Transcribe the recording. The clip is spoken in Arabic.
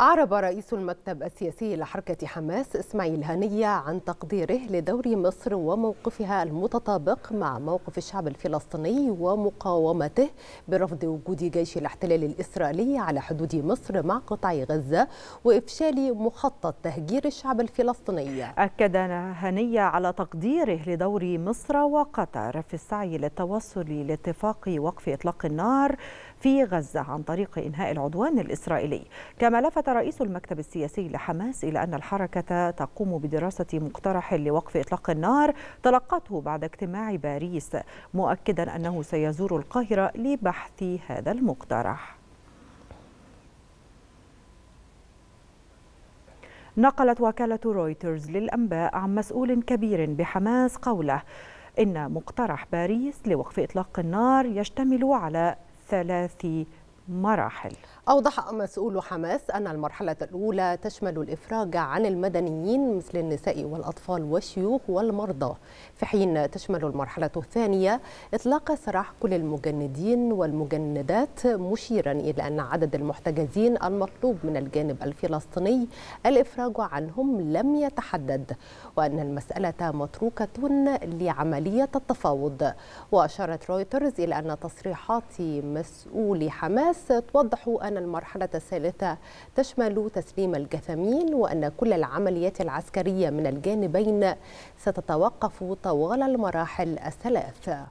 أعرب رئيس المكتب السياسي لحركة حماس إسماعيل هنية عن تقديره لدور مصر وموقفها المتطابق مع موقف الشعب الفلسطيني ومقاومته برفض وجود جيش الاحتلال الإسرائيلي على حدود مصر مع قطاع غزة وإفشال مخطط تهجير الشعب الفلسطيني أكد هنية على تقديره لدور مصر وقطر في السعي للتوصل لاتفاق وقف إطلاق النار في غزة عن طريق إنهاء العدوان الإسرائيلي كما لفت رئيس المكتب السياسي لحماس إلى أن الحركة تقوم بدراسة مقترح لوقف إطلاق النار تلقته بعد اجتماع باريس مؤكدا أنه سيزور القاهرة لبحث هذا المقترح نقلت وكالة رويترز للأنباء عن مسؤول كبير بحماس قوله إن مقترح باريس لوقف إطلاق النار يشتمل على ثلاث مراحل أوضح مسؤول حماس أن المرحلة الأولى تشمل الإفراج عن المدنيين مثل النساء والأطفال والشيوخ والمرضى في حين تشمل المرحلة الثانية إطلاق سراح كل المجندين والمجندات مشيرا إلى أن عدد المحتجزين المطلوب من الجانب الفلسطيني الإفراج عنهم لم يتحدد وأن المسألة متروكة لعملية التفاوض وأشارت رويترز إلى أن تصريحات مسؤول حماس الناس توضح أن المرحلة الثالثة تشمل تسليم الجثمين وأن كل العمليات العسكرية من الجانبين ستتوقف طوال المراحل الثلاث